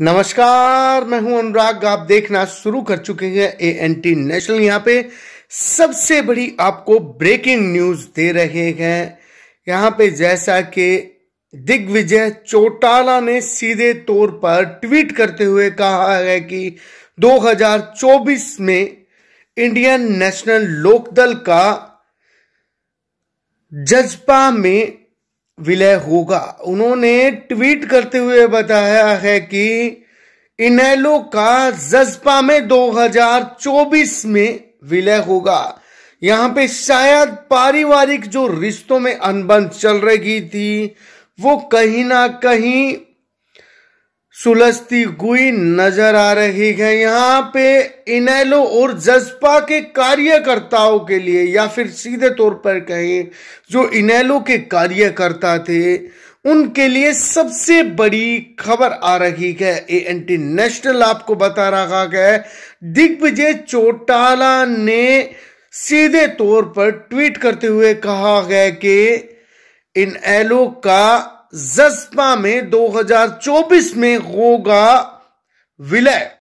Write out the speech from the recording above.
नमस्कार मैं हूं अनुराग आप देखना शुरू कर चुके हैं ए एन टी नेशनल यहाँ पे सबसे बड़ी आपको ब्रेकिंग न्यूज दे रहे हैं यहाँ पे जैसा कि दिग्विजय चौटाला ने सीधे तौर पर ट्वीट करते हुए कहा है कि 2024 में इंडियन नेशनल लोकदल का जजपा में विलय होगा उन्होंने ट्वीट करते हुए बताया है कि इनेलो का जजपा में 2024 में विलय होगा यहां पे शायद पारिवारिक जो रिश्तों में अनबन चल रही थी वो कहीं ना कहीं सुलझती हुई नजर आ रही है यहाँ पे इनेलो और जजपा के कार्यकर्ताओं के लिए या फिर सीधे तौर पर कहें जो इनेलो के कार्यकर्ता थे उनके लिए सबसे बड़ी खबर आ रही है ए एंटी नेशनल आपको बता रहा है दिग्विजय चौटाला ने सीधे तौर पर ट्वीट करते हुए कहा है कि इन एलो का जस्पा में 2024 में होगा विलय